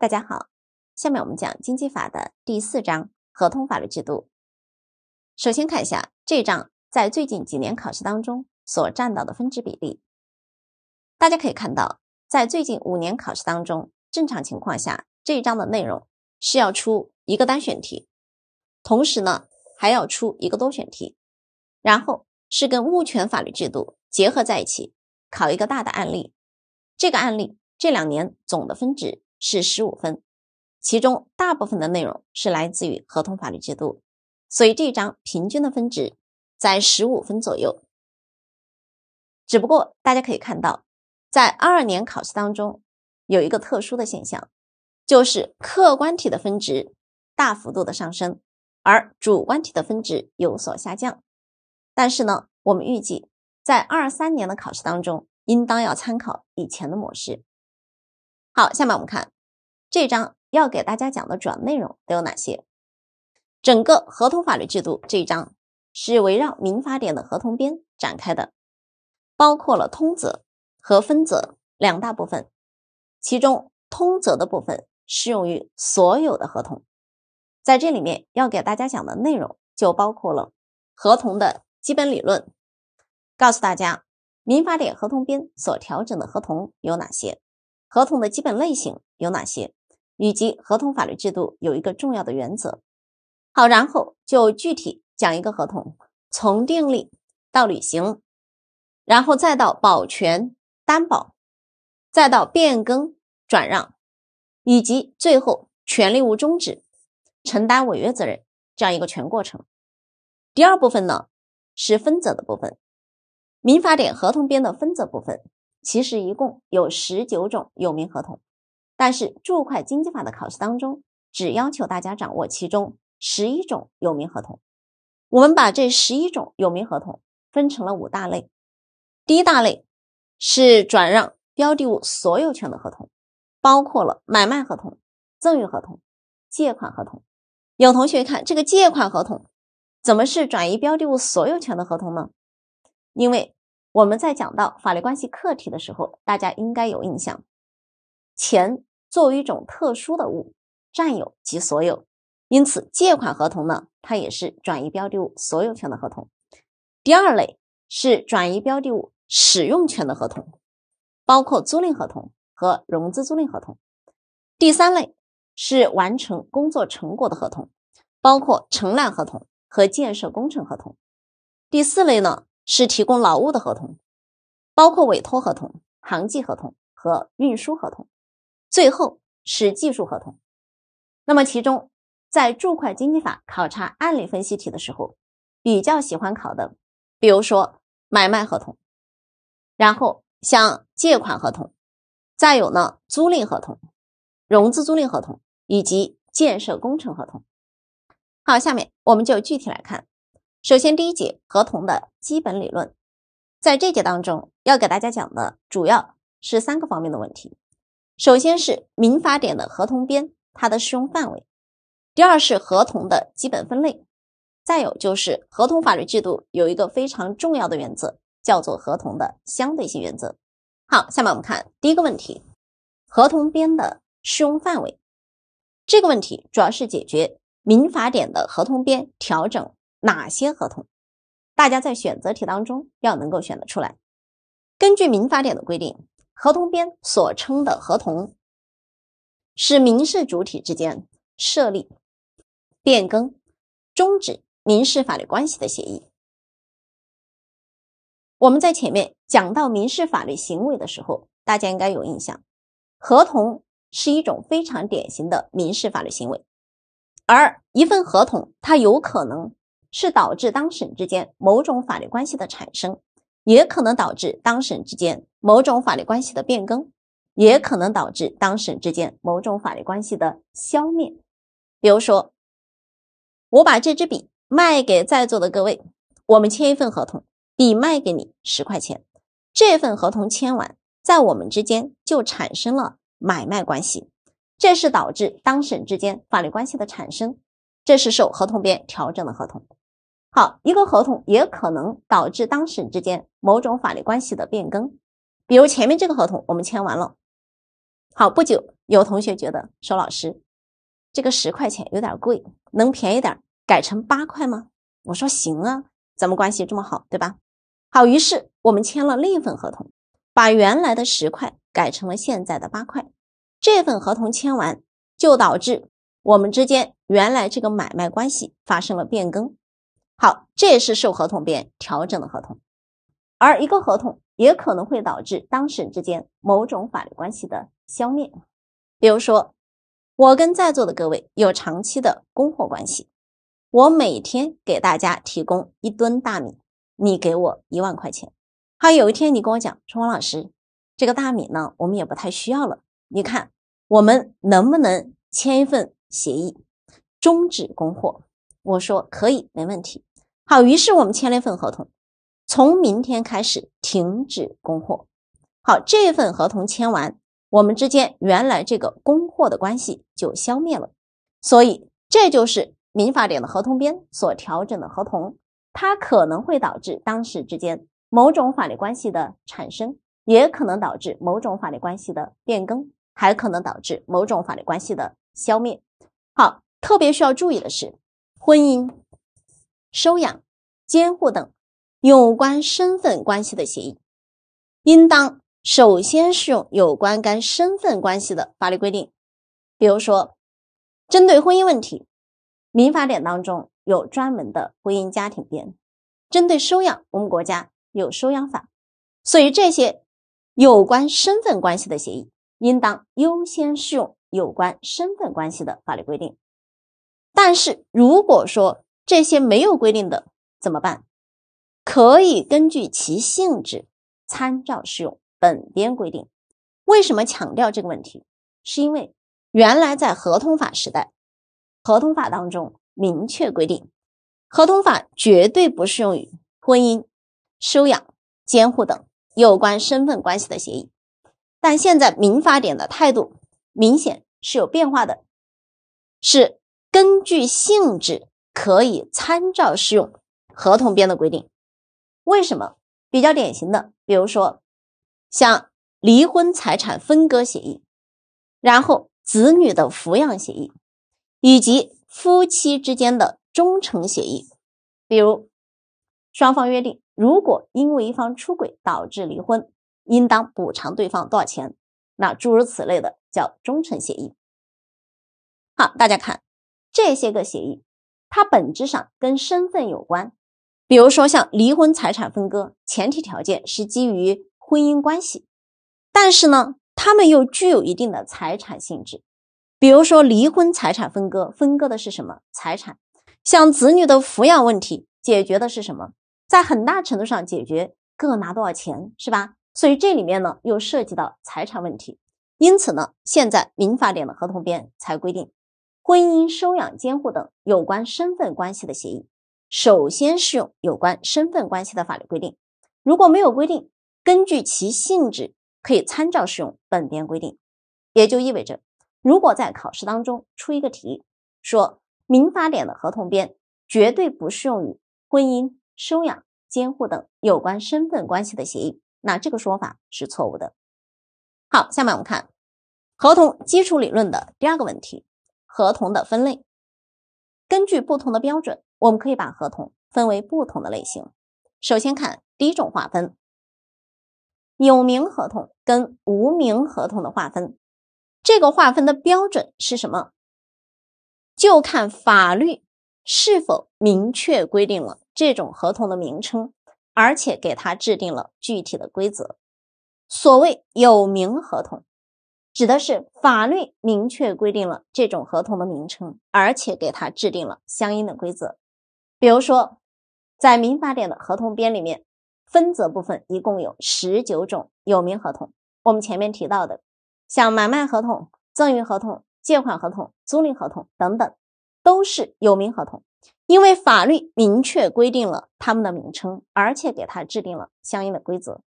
大家好，下面我们讲经济法的第四章合同法律制度。首先看一下这一章在最近几年考试当中所占到的分值比例。大家可以看到，在最近五年考试当中，正常情况下这一章的内容是要出一个单选题，同时呢还要出一个多选题，然后是跟物权法律制度结合在一起考一个大的案例。这个案例这两年总的分值。是十五分，其中大部分的内容是来自于合同法律制度，所以这一章平均的分值在十五分左右。只不过大家可以看到，在二二年考试当中有一个特殊的现象，就是客观题的分值大幅度的上升，而主观题的分值有所下降。但是呢，我们预计在二三年的考试当中，应当要参考以前的模式。好，下面我们看这章要给大家讲的主要内容都有哪些。整个合同法律制度这一章是围绕民法典的合同编展开的，包括了通则和分则两大部分。其中，通则的部分适用于所有的合同。在这里面要给大家讲的内容就包括了合同的基本理论，告诉大家民法典合同编所调整的合同有哪些。合同的基本类型有哪些？以及合同法律制度有一个重要的原则。好，然后就具体讲一个合同，从订立到履行，然后再到保全、担保，再到变更、转让，以及最后权利无终止、承担违约责任这样一个全过程。第二部分呢是分则的部分，《民法典》合同编的分则部分。其实一共有十九种有名合同，但是注会经济法的考试当中，只要求大家掌握其中十一种有名合同。我们把这十一种有名合同分成了五大类。第一大类是转让标的物所有权的合同，包括了买卖合同、赠与合同、借款合同。有同学看这个借款合同，怎么是转移标的物所有权的合同呢？因为。我们在讲到法律关系客体的时候，大家应该有印象，钱作为一种特殊的物，占有即所有，因此借款合同呢，它也是转移标的物所有权的合同。第二类是转移标的物使用权的合同，包括租赁合同和融资租赁合同。第三类是完成工作成果的合同，包括承揽合同和建设工程合同。第四类呢？是提供劳务的合同，包括委托合同、航迹合同和运输合同，最后是技术合同。那么，其中在注会经济法考察案例分析题的时候，比较喜欢考的，比如说买卖合同，然后像借款合同，再有呢租赁合同、融资租赁合同以及建设工程合同。好，下面我们就具体来看，首先第一节合同的。基本理论，在这节当中要给大家讲的主要是三个方面的问题。首先是民法典的合同编它的适用范围，第二是合同的基本分类，再有就是合同法律制度有一个非常重要的原则，叫做合同的相对性原则。好，下面我们看第一个问题：合同编的适用范围。这个问题主要是解决民法典的合同编调整哪些合同。大家在选择题当中要能够选得出来。根据民法典的规定，合同编所称的合同，是民事主体之间设立、变更、终止民事法律关系的协议。我们在前面讲到民事法律行为的时候，大家应该有印象，合同是一种非常典型的民事法律行为，而一份合同，它有可能。是导致当事人之间某种法律关系的产生，也可能导致当事人之间某种法律关系的变更，也可能导致当事人之间某种法律关系的消灭。比如说，我把这支笔卖给在座的各位，我们签一份合同，笔卖给你十块钱。这份合同签完，在我们之间就产生了买卖关系，这是导致当事人之间法律关系的产生，这是受合同编调整的合同。好，一个合同也可能导致当事人之间某种法律关系的变更。比如前面这个合同我们签完了，好不久有同学觉得说：“老师，这个十块钱有点贵，能便宜点，改成八块吗？”我说：“行啊，咱们关系这么好，对吧？”好，于是我们签了另一份合同，把原来的十块改成了现在的八块。这份合同签完，就导致我们之间原来这个买卖关系发生了变更。好，这也是受合同编调整的合同，而一个合同也可能会导致当事人之间某种法律关系的消灭。比如说，我跟在座的各位有长期的供货关系，我每天给大家提供一吨大米，你给我一万块钱。好，有一天你跟我讲说，王老师，这个大米呢，我们也不太需要了，你看我们能不能签一份协议，终止供货？我说可以，没问题。好，于是我们签了一份合同，从明天开始停止供货。好，这份合同签完，我们之间原来这个供货的关系就消灭了。所以，这就是民法典的合同编所调整的合同，它可能会导致当事之间某种法律关系的产生，也可能导致某种法律关系的变更，还可能导致某种法律关系的消灭。好，特别需要注意的是，婚姻。收养、监护等有关身份关系的协议，应当首先适用有关该身份关系的法律规定。比如说，针对婚姻问题，《民法典》当中有专门的婚姻家庭编；针对收养，我们国家有《收养法》。所以，这些有关身份关系的协议，应当优先适用有关身份关系的法律规定。但是，如果说，这些没有规定的怎么办？可以根据其性质参照适用本编规定。为什么强调这个问题？是因为原来在合同法时代，合同法当中明确规定，合同法绝对不适用于婚姻、收养、监护等有关身份关系的协议。但现在民法典的态度明显是有变化的，是根据性质。可以参照适用合同编的规定。为什么？比较典型的，比如说像离婚财产分割协议，然后子女的抚养协议，以及夫妻之间的忠诚协议。比如双方约定，如果因为一方出轨导致离婚，应当补偿对方多少钱，那诸如此类的叫忠诚协议。好，大家看这些个协议。它本质上跟身份有关，比如说像离婚财产分割，前提条件是基于婚姻关系，但是呢，他们又具有一定的财产性质，比如说离婚财产分割，分割的是什么财产？像子女的抚养问题，解决的是什么？在很大程度上解决各拿多少钱，是吧？所以这里面呢，又涉及到财产问题，因此呢，现在民法典的合同编才规定。婚姻、收养、监护等有关身份关系的协议，首先适用有关身份关系的法律规定。如果没有规定，根据其性质可以参照适用本编规定。也就意味着，如果在考试当中出一个题，说民法典的合同编绝对不适用于婚姻、收养、监护等有关身份关系的协议，那这个说法是错误的。好，下面我们看合同基础理论的第二个问题。合同的分类，根据不同的标准，我们可以把合同分为不同的类型。首先看第一种划分，有名合同跟无名合同的划分。这个划分的标准是什么？就看法律是否明确规定了这种合同的名称，而且给它制定了具体的规则。所谓有名合同。指的是法律明确规定了这种合同的名称，而且给它制定了相应的规则。比如说，在《民法典》的合同编里面，分则部分一共有十九种有名合同。我们前面提到的，像买卖合同、赠与合同、借款合同、租赁合同等等，都是有名合同，因为法律明确规定了他们的名称，而且给它制定了相应的规则。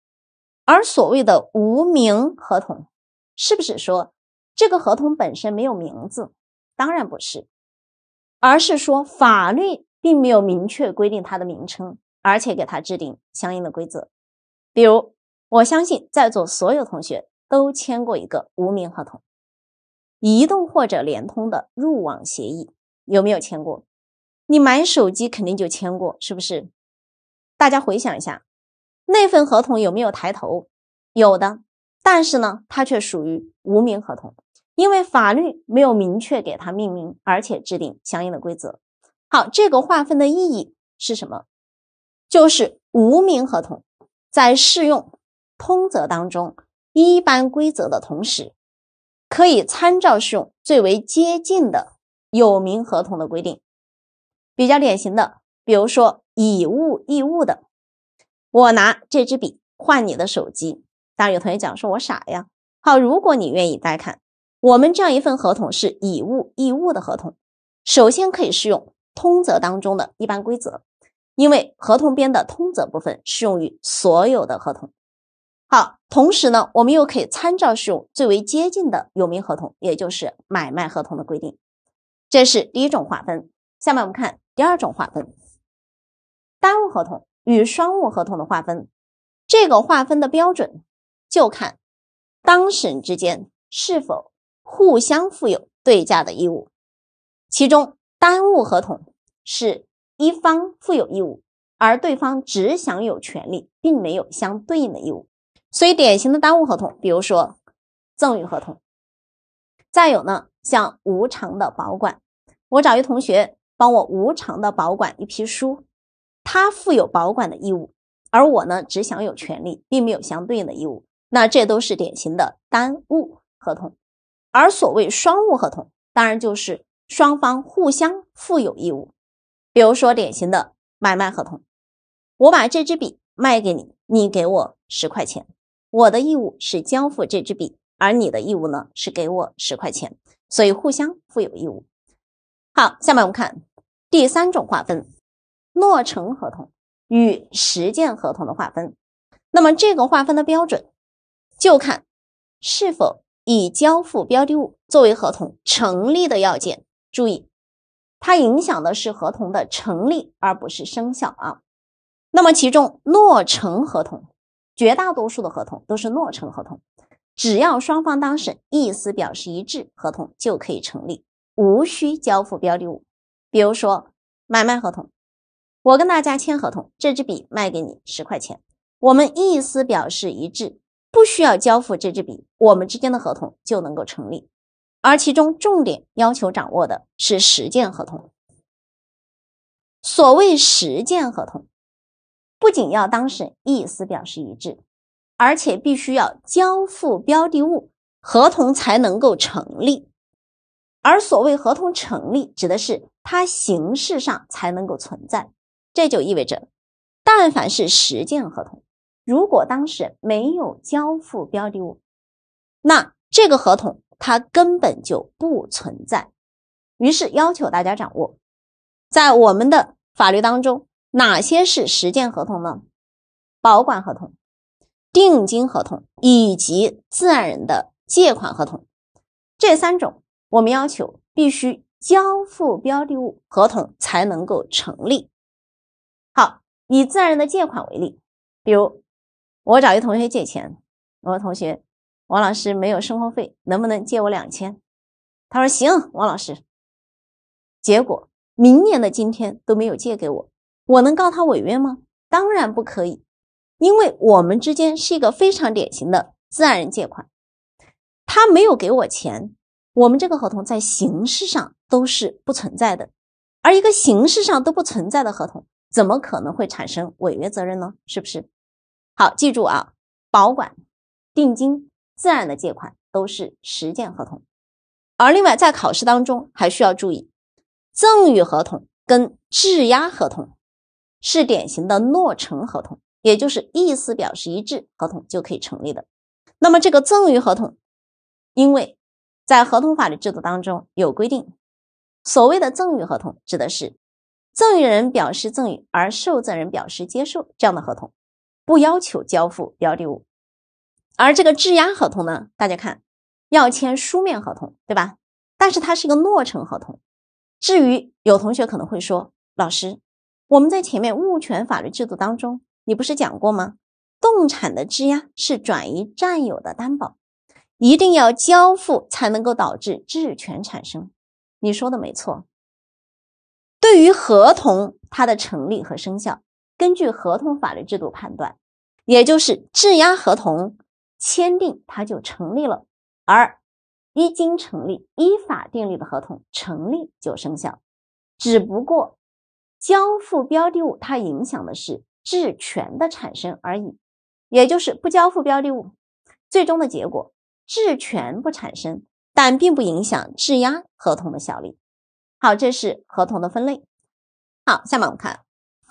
而所谓的无名合同。是不是说这个合同本身没有名字？当然不是，而是说法律并没有明确规定它的名称，而且给它制定相应的规则。比如，我相信在座所有同学都签过一个无名合同，移动或者联通的入网协议，有没有签过？你买手机肯定就签过，是不是？大家回想一下，那份合同有没有抬头？有的。但是呢，它却属于无名合同，因为法律没有明确给它命名，而且制定相应的规则。好，这个划分的意义是什么？就是无名合同在适用通则当中一般规则的同时，可以参照适用最为接近的有名合同的规定。比较典型的，比如说以物易物的，我拿这支笔换你的手机。当然有同学讲说：“我傻呀！”好，如果你愿意，大家看我们这样一份合同是以物易物的合同，首先可以适用通则当中的一般规则，因为合同编的通则部分适用于所有的合同。好，同时呢，我们又可以参照适用最为接近的有名合同，也就是买卖合同的规定。这是第一种划分。下面我们看第二种划分：单务合同与双务合同的划分。这个划分的标准。就看当事人之间是否互相负有对价的义务，其中单务合同是一方负有义务，而对方只享有权利，并没有相对应的义务。所以典型的单务合同，比如说赠与合同，再有呢，像无偿的保管，我找一同学帮我无偿的保管一批书，他负有保管的义务，而我呢，只享有权利，并没有相对应的义务。那这都是典型的单务合同，而所谓双务合同，当然就是双方互相负有义务。比如说典型的买卖合同，我把这支笔卖给你，你给我十块钱，我的义务是交付这支笔，而你的义务呢是给我十块钱，所以互相负有义务。好，下面我们看第三种划分，诺成合同与实践合同的划分。那么这个划分的标准。就看是否已交付标的物作为合同成立的要件。注意，它影响的是合同的成立，而不是生效啊。那么，其中诺成合同，绝大多数的合同都是诺成合同，只要双方当事人意思表示一致，合同就可以成立，无需交付标的物。比如说买卖合同，我跟大家签合同，这支笔卖给你十块钱，我们意思表示一致。不需要交付这支笔，我们之间的合同就能够成立。而其中重点要求掌握的是实践合同。所谓实践合同，不仅要当事人意思表示一致，而且必须要交付标的物，合同才能够成立。而所谓合同成立，指的是它形式上才能够存在。这就意味着，但凡是实践合同。如果当事人没有交付标的物，那这个合同它根本就不存在。于是要求大家掌握，在我们的法律当中，哪些是实践合同呢？保管合同、定金合同以及自然人的借款合同，这三种我们要求必须交付标的物，合同才能够成立。好，以自然人的借款为例，比如。我找一同学借钱，我说同学，王老师没有生活费，能不能借我两千？他说行，王老师。结果明年的今天都没有借给我，我能告他违约吗？当然不可以，因为我们之间是一个非常典型的自然人借款，他没有给我钱，我们这个合同在形式上都是不存在的，而一个形式上都不存在的合同，怎么可能会产生违约责任呢？是不是？好，记住啊，保管、定金、自然的借款都是实践合同。而另外，在考试当中还需要注意，赠与合同跟质押合同是典型的诺成合同，也就是意思表示一致，合同就可以成立的。那么，这个赠与合同，因为在合同法律制度当中有规定，所谓的赠与合同指的是赠与人表示赠与，而受赠人表示接受这样的合同。不要求交付标的物，而这个质押合同呢，大家看要签书面合同，对吧？但是它是一个诺成合同。至于有同学可能会说，老师，我们在前面物权法律制度当中，你不是讲过吗？动产的质押是转移占有的担保，一定要交付才能够导致质权产生。你说的没错。对于合同，它的成立和生效。根据合同法律制度判断，也就是质押合同签订，它就成立了。而一经成立，依法订立的合同成立就生效，只不过交付标的物，它影响的是质权的产生而已。也就是不交付标的物，最终的结果，质权不产生，但并不影响质押合同的效力。好，这是合同的分类。好，下面我们看。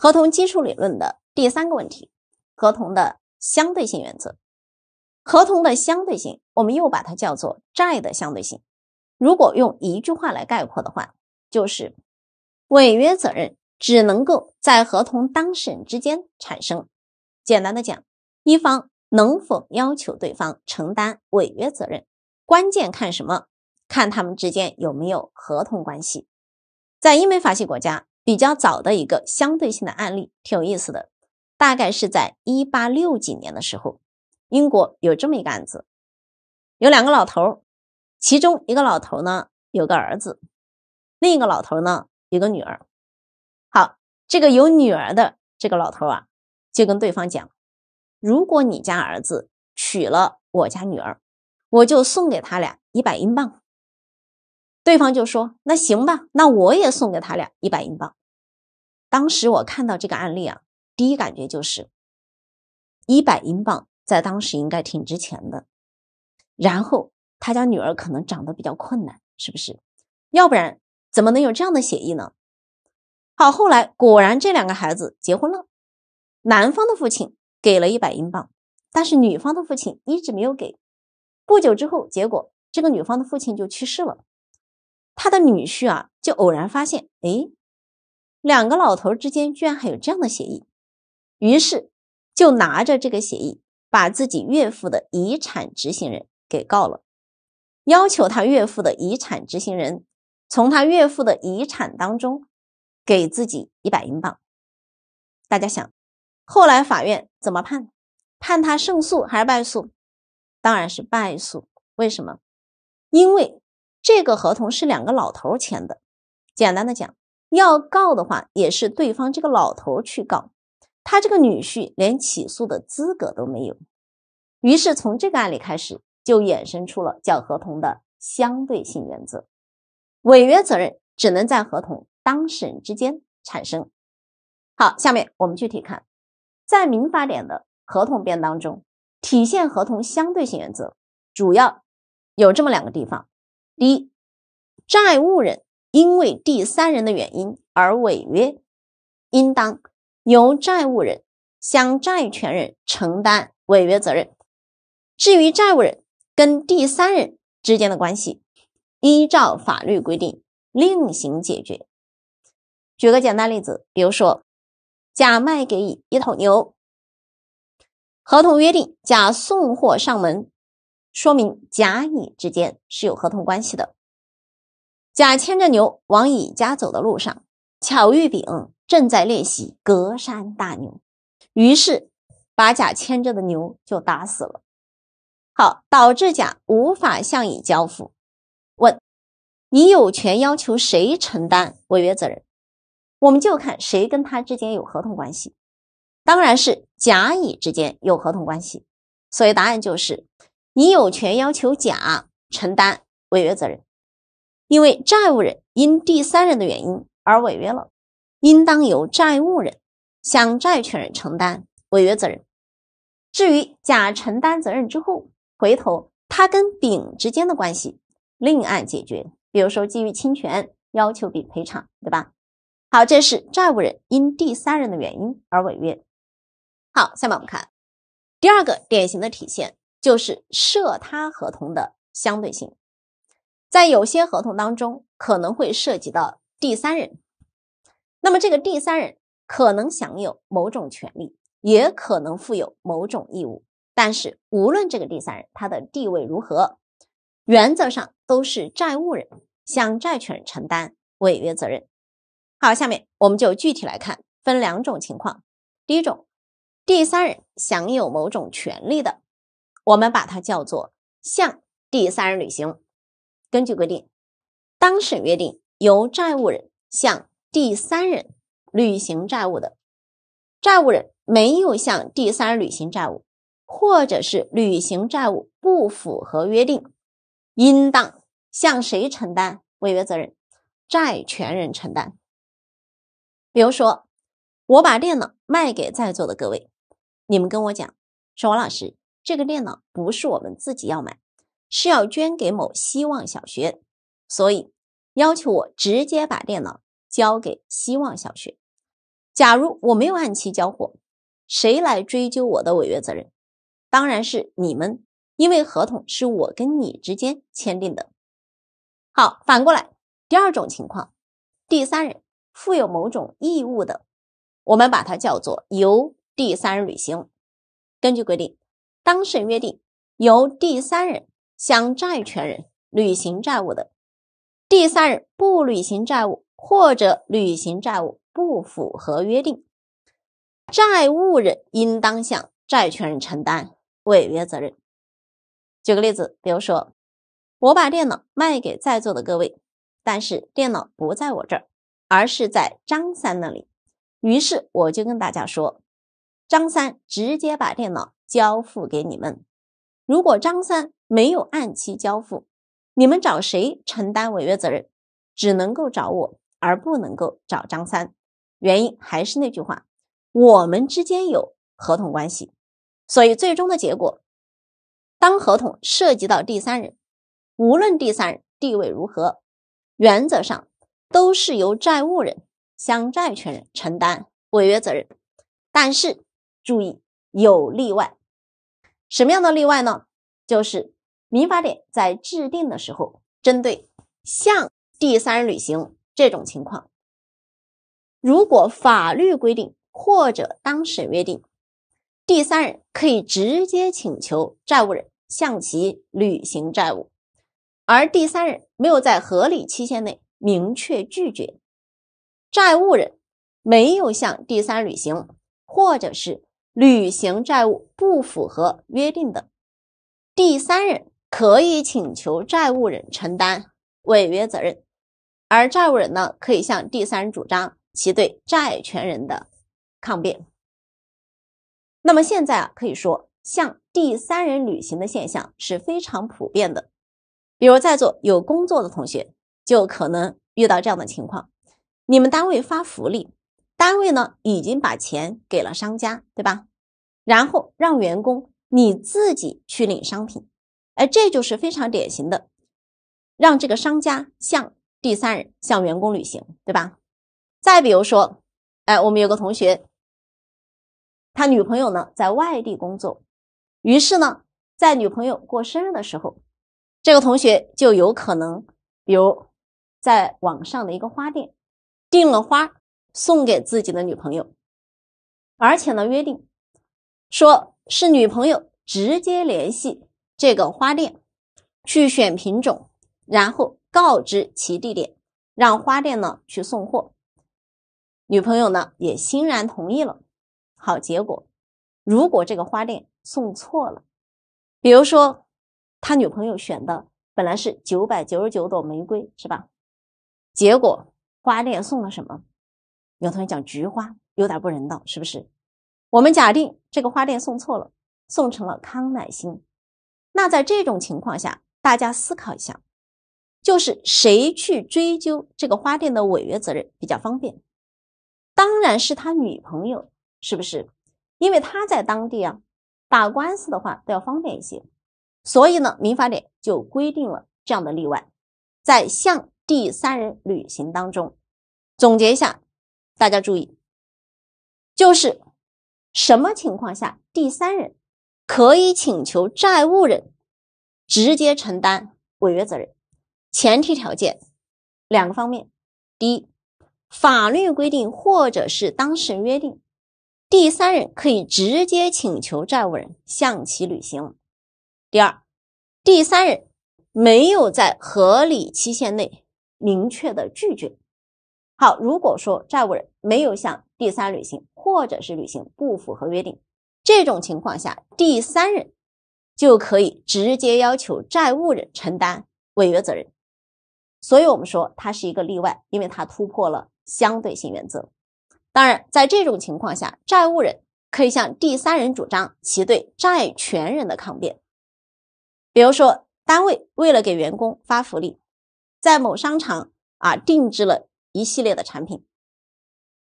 合同基础理论的第三个问题，合同的相对性原则。合同的相对性，我们又把它叫做债的相对性。如果用一句话来概括的话，就是违约责任只能够在合同当事人之间产生。简单的讲，一方能否要求对方承担违约责任，关键看什么？看他们之间有没有合同关系。在英美法系国家。比较早的一个相对性的案例，挺有意思的，大概是在一八六几年的时候，英国有这么一个案子，有两个老头，其中一个老头呢有个儿子，另一个老头呢有个女儿，好，这个有女儿的这个老头啊，就跟对方讲，如果你家儿子娶了我家女儿，我就送给他俩一百英镑。对方就说：“那行吧，那我也送给他俩一百英镑。”当时我看到这个案例啊，第一感觉就是，一百英镑在当时应该挺值钱的。然后他家女儿可能长得比较困难，是不是？要不然怎么能有这样的协议呢？好，后来果然这两个孩子结婚了，男方的父亲给了一百英镑，但是女方的父亲一直没有给。不久之后，结果这个女方的父亲就去世了。他的女婿啊，就偶然发现，哎，两个老头之间居然还有这样的协议，于是就拿着这个协议，把自己岳父的遗产执行人给告了，要求他岳父的遗产执行人从他岳父的遗产当中给自己一百英镑。大家想，后来法院怎么判？判他胜诉还是败诉？当然是败诉。为什么？因为。这个合同是两个老头签的，简单的讲，要告的话也是对方这个老头去告，他这个女婿连起诉的资格都没有。于是从这个案例开始，就衍生出了叫合同的相对性原则，违约责任只能在合同当事人之间产生。好，下面我们具体看，在民法典的合同编当中，体现合同相对性原则主要有这么两个地方。第一，债务人因为第三人的原因而违约，应当由债务人向债权人承担违约责任。至于债务人跟第三人之间的关系，依照法律规定另行解决。举个简单例子，比如说，甲卖给乙一头牛，合同约定甲送货上门。说明甲乙之间是有合同关系的。甲牵着牛往乙家走的路上，巧遇丙正在练习隔山打牛，于是把甲牵着的牛就打死了。好，导致甲无法向乙交付。问，你有权要求谁承担违约责任？我们就看谁跟他之间有合同关系，当然是甲乙之间有合同关系，所以答案就是。你有权要求甲承担违约责任，因为债务人因第三人的原因而违约了，应当由债务人向债权人承担违约责任。至于甲承担责任之后，回头他跟丙之间的关系另案解决，比如说基于侵权要求丙赔偿，对吧？好，这是债务人因第三人的原因而违约。好，下面我们看第二个典型的体现。就是涉他合同的相对性，在有些合同当中可能会涉及到第三人，那么这个第三人可能享有某种权利，也可能负有某种义务。但是无论这个第三人他的地位如何，原则上都是债务人向债权人承担违约责任。好，下面我们就具体来看，分两种情况：第一种，第三人享有某种权利的。我们把它叫做向第三人履行。根据规定，当事人约定由债务人向第三人履行债务的，债务人没有向第三人履行债务，或者是履行债务不符合约定，应当向谁承担违约责任？债权人承担。比如说，我把电脑卖给在座的各位，你们跟我讲，说王老师。这个电脑不是我们自己要买，是要捐给某希望小学，所以要求我直接把电脑交给希望小学。假如我没有按期交货，谁来追究我的违约责任？当然是你们，因为合同是我跟你之间签订的。好，反过来，第二种情况，第三人负有某种义务的，我们把它叫做由第三人履行。根据规定。当事人约定由第三人向债权人履行债务的，第三人不履行债务或者履行债务不符合约定，债务人应当向债权人承担违约责任。举个例子，比如说我把电脑卖给在座的各位，但是电脑不在我这儿，而是在张三那里，于是我就跟大家说，张三直接把电脑。交付给你们。如果张三没有按期交付，你们找谁承担违约责任？只能够找我，而不能够找张三。原因还是那句话：我们之间有合同关系。所以最终的结果，当合同涉及到第三人，无论第三人地位如何，原则上都是由债务人向债权人承担违约责任。但是注意，有例外。什么样的例外呢？就是民法典在制定的时候，针对向第三人履行这种情况，如果法律规定或者当事人约定，第三人可以直接请求债务人向其履行债务，而第三人没有在合理期限内明确拒绝，债务人没有向第三人履行，或者是。履行债务不符合约定的，第三人可以请求债务人承担违约责任，而债务人呢，可以向第三人主张其对债权人的抗辩。那么现在啊，可以说向第三人履行的现象是非常普遍的，比如在座有工作的同学，就可能遇到这样的情况：你们单位发福利。单位呢已经把钱给了商家，对吧？然后让员工你自己去领商品，哎，这就是非常典型的，让这个商家向第三人向员工履行，对吧？再比如说，哎，我们有个同学，他女朋友呢在外地工作，于是呢，在女朋友过生日的时候，这个同学就有可能，比如在网上的一个花店订了花。送给自己的女朋友，而且呢约定说是女朋友直接联系这个花店去选品种，然后告知其地点，让花店呢去送货。女朋友呢也欣然同意了。好，结果如果这个花店送错了，比如说他女朋友选的本来是九百九十九朵玫瑰，是吧？结果花店送了什么？有同学讲菊花有点不人道，是不是？我们假定这个花店送错了，送成了康乃馨，那在这种情况下，大家思考一下，就是谁去追究这个花店的违约责任比较方便？当然是他女朋友，是不是？因为他在当地啊，打官司的话都要方便一些。所以呢，民法典就规定了这样的例外，在向第三人履行当中。总结一下。大家注意，就是什么情况下第三人可以请求债务人直接承担违约责任？前提条件两个方面：第一，法律规定或者是当事人约定，第三人可以直接请求债务人向其履行；第二，第三人没有在合理期限内明确的拒绝。好，如果说债务人，没有向第三履行，或者是履行不符合约定，这种情况下，第三人就可以直接要求债务人承担违约责任。所以，我们说它是一个例外，因为它突破了相对性原则。当然，在这种情况下，债务人可以向第三人主张其对债权人的抗辩。比如说，单位为了给员工发福利，在某商场啊定制了一系列的产品。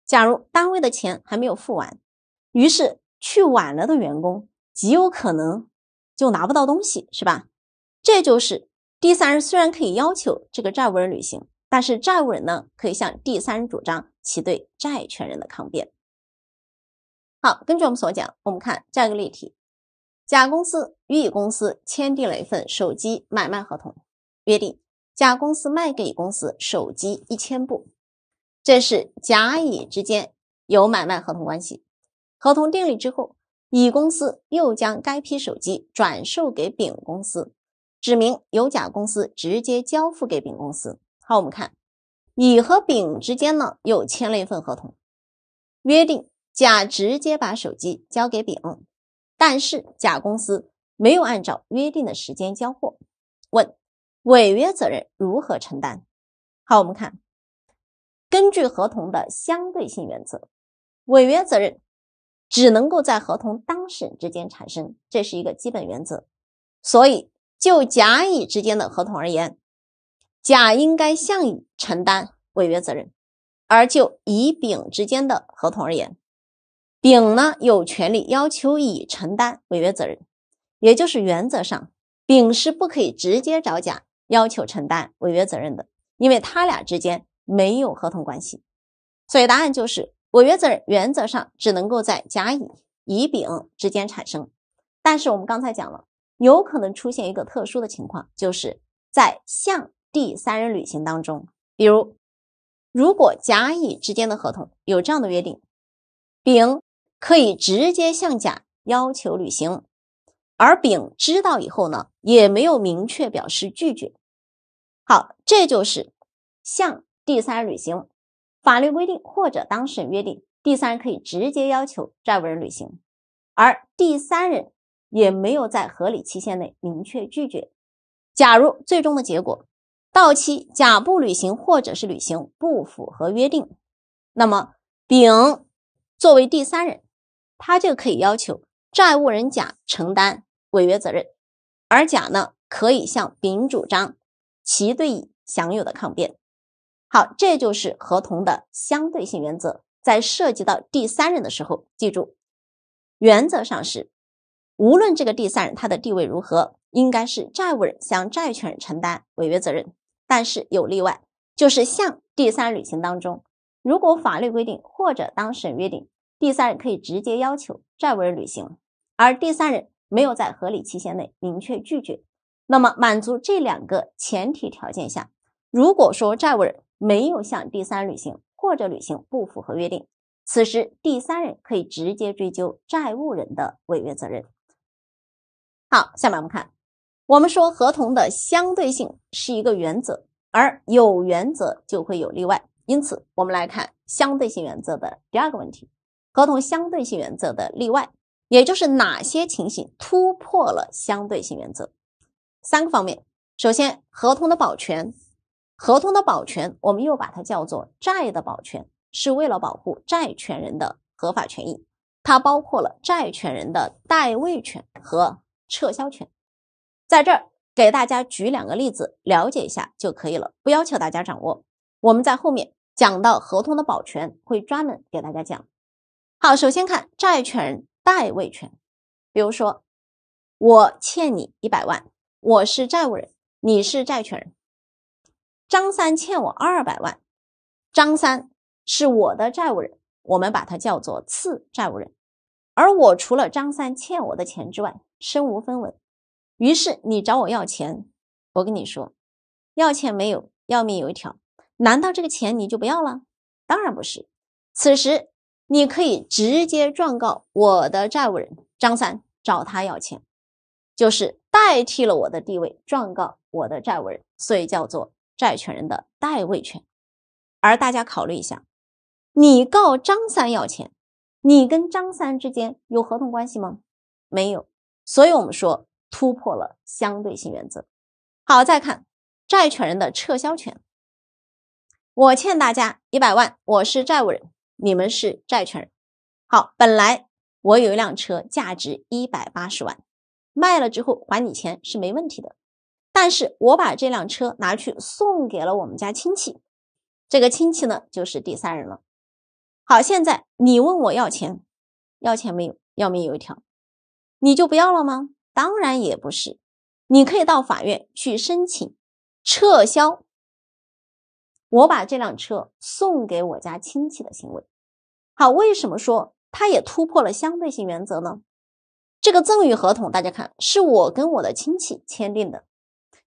假如单位的钱还没有付完，于是去晚了的员工极有可能就拿不到东西，是吧？这就是第三人虽然可以要求这个债务人履行，但是债务人呢可以向第三人主张其对债权人的抗辩。好，根据我们所讲，我们看下一个例题：甲公司与乙公司签订了一份手机买卖合同，约定甲公司卖给乙公司手机一千部。这是甲乙之间有买卖合同关系，合同订立之后，乙公司又将该批手机转售给丙公司，指明由甲公司直接交付给丙公司。好，我们看乙和丙之间呢又签了一份合同，约定甲直接把手机交给丙，但是甲公司没有按照约定的时间交货。问，违约责任如何承担？好，我们看。根据合同的相对性原则，违约责任只能够在合同当事人之间产生，这是一个基本原则。所以，就甲乙之间的合同而言，甲应该向乙承担违约责任；而就乙丙之间的合同而言，丙呢有权利要求乙承担违约责任。也就是原则上，丙是不可以直接找甲要求承担违约责任的，因为他俩之间。没有合同关系，所以答案就是违约责任原则上只能够在甲乙乙丙之间产生。但是我们刚才讲了，有可能出现一个特殊的情况，就是在向第三人履行当中，比如如果甲乙之间的合同有这样的约定，丙可以直接向甲要求履行，而丙知道以后呢，也没有明确表示拒绝。好，这就是向。第三人履行法律规定或者当事人约定，第三人可以直接要求债务人履行，而第三人也没有在合理期限内明确拒绝。假如最终的结果到期，甲不履行或者是履行不符合约定，那么丙作为第三人，他就可以要求债务人甲承担违约责任，而甲呢可以向丙主张其对乙享有的抗辩。好，这就是合同的相对性原则。在涉及到第三人的时候，记住，原则上是无论这个第三人他的地位如何，应该是债务人向债权人承担违约责任。但是有例外，就是向第三人履行当中，如果法律规定或者当事人约定，第三人可以直接要求债务人履行，而第三人没有在合理期限内明确拒绝，那么满足这两个前提条件下，如果说债务人。没有向第三履行或者履行不符合约定，此时第三人可以直接追究债务人的违约责任。好，下面我们看，我们说合同的相对性是一个原则，而有原则就会有例外，因此我们来看相对性原则的第二个问题：合同相对性原则的例外，也就是哪些情形突破了相对性原则？三个方面：首先，合同的保全。合同的保全，我们又把它叫做债的保全，是为了保护债权人的合法权益。它包括了债权人的代位权和撤销权。在这儿给大家举两个例子，了解一下就可以了，不要求大家掌握。我们在后面讲到合同的保全，会专门给大家讲。好，首先看债权人代位权，比如说我欠你一百万，我是债务人，你是债权人。张三欠我二百万，张三是我的债务人，我们把它叫做次债务人。而我除了张三欠我的钱之外，身无分文。于是你找我要钱，我跟你说，要钱没有，要命有一条。难道这个钱你就不要了？当然不是。此时你可以直接状告我的债务人张三，找他要钱，就是代替了我的地位，状告我的债务人，所以叫做。债权人的代位权，而大家考虑一下，你告张三要钱，你跟张三之间有合同关系吗？没有，所以我们说突破了相对性原则。好，再看债权人的撤销权。我欠大家一百万，我是债务人，你们是债权人。好，本来我有一辆车，价值一百八十万，卖了之后还你钱是没问题的。但是我把这辆车拿去送给了我们家亲戚，这个亲戚呢就是第三人了。好，现在你问我要钱，要钱没有，要命有一条，你就不要了吗？当然也不是，你可以到法院去申请撤销我把这辆车送给我家亲戚的行为。好，为什么说他也突破了相对性原则呢？这个赠与合同，大家看是我跟我的亲戚签订的。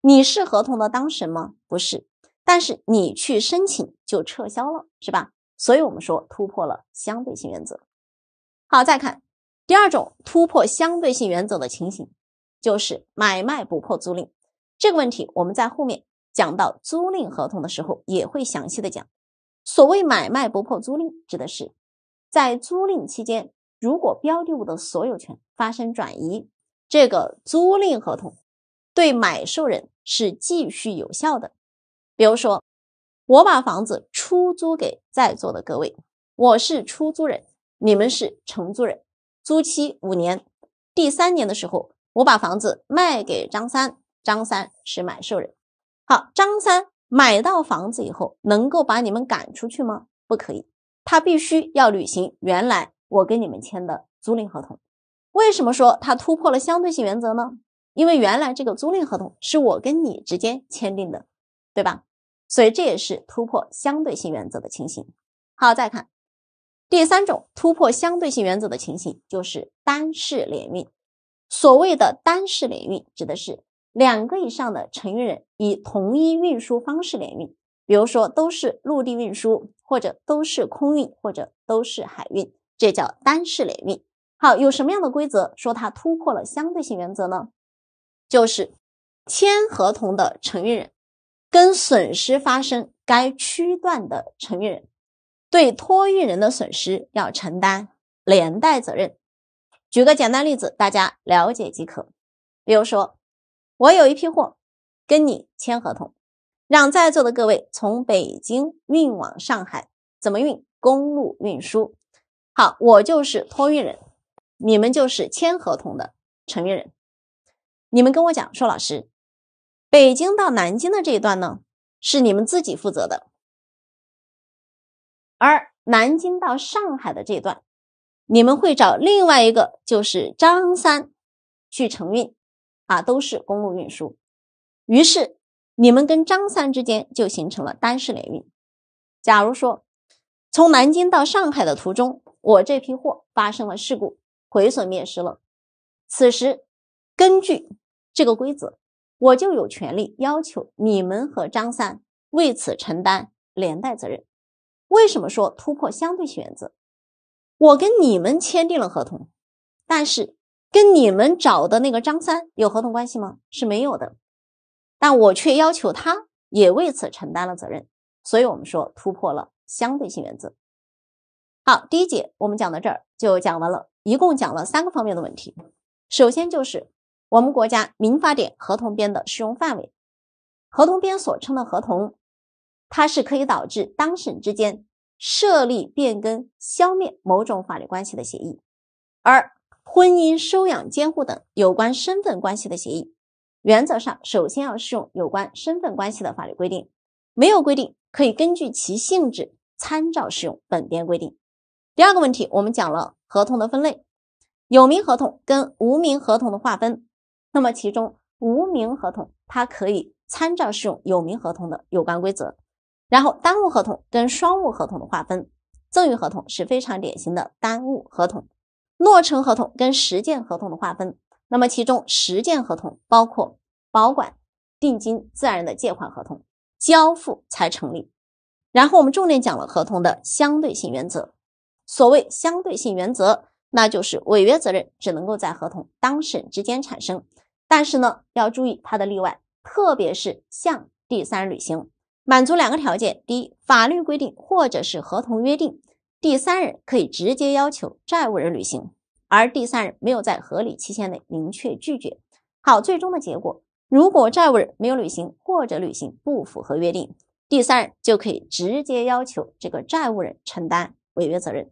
你是合同的当事人吗？不是，但是你去申请就撤销了，是吧？所以，我们说突破了相对性原则。好，再看第二种突破相对性原则的情形，就是买卖不破租赁。这个问题我们在后面讲到租赁合同的时候也会详细的讲。所谓买卖不破租赁，指的是在租赁期间，如果标的物的所有权发生转移，这个租赁合同。对买受人是继续有效的。比如说，我把房子出租给在座的各位，我是出租人，你们是承租人，租期五年。第三年的时候，我把房子卖给张三，张三是买受人。好，张三买到房子以后，能够把你们赶出去吗？不可以，他必须要履行原来我跟你们签的租赁合同。为什么说他突破了相对性原则呢？因为原来这个租赁合同是我跟你之间签订的，对吧？所以这也是突破相对性原则的情形。好，再看第三种突破相对性原则的情形，就是单式联运。所谓的单式联运，指的是两个以上的承运人以同一运输方式联运，比如说都是陆地运输，或者都是空运，或者都是海运，这叫单式联运。好，有什么样的规则说它突破了相对性原则呢？就是签合同的承运人跟损失发生该区段的承运人，对托运人的损失要承担连带责任。举个简单例子，大家了解即可。比如说，我有一批货，跟你签合同，让在座的各位从北京运往上海，怎么运？公路运输。好，我就是托运人，你们就是签合同的承运人。你们跟我讲说，老师，北京到南京的这一段呢，是你们自己负责的，而南京到上海的这一段，你们会找另外一个就是张三去承运，啊，都是公路运输。于是，你们跟张三之间就形成了单式联运。假如说，从南京到上海的途中，我这批货发生了事故，毁损灭失了，此时。根据这个规则，我就有权利要求你们和张三为此承担连带责任。为什么说突破相对性原则？我跟你们签订了合同，但是跟你们找的那个张三有合同关系吗？是没有的，但我却要求他也为此承担了责任，所以我们说突破了相对性原则。好，第一节我们讲到这儿就讲完了，一共讲了三个方面的问题，首先就是。我们国家《民法典》合同编的适用范围，合同编所称的合同，它是可以导致当事人之间设立、变更、消灭某种法律关系的协议。而婚姻、收养、监护等有关身份关系的协议，原则上首先要适用有关身份关系的法律规定，没有规定可以根据其性质参照适用本编规定。第二个问题，我们讲了合同的分类，有名合同跟无名合同的划分。那么，其中无名合同它可以参照适用有名合同的有关规则，然后单务合同跟双务合同的划分，赠与合同是非常典型的单务合同，落成合同跟实践合同的划分。那么，其中实践合同包括保管、定金、自然人的借款合同，交付才成立。然后，我们重点讲了合同的相对性原则。所谓相对性原则，那就是违约责任只能够在合同当事人之间产生。但是呢，要注意它的例外，特别是向第三人履行，满足两个条件：第一，法律规定或者是合同约定，第三人可以直接要求债务人履行，而第三人没有在合理期限内明确拒绝。好，最终的结果，如果债务人没有履行或者履行不符合约定，第三人就可以直接要求这个债务人承担违约责任。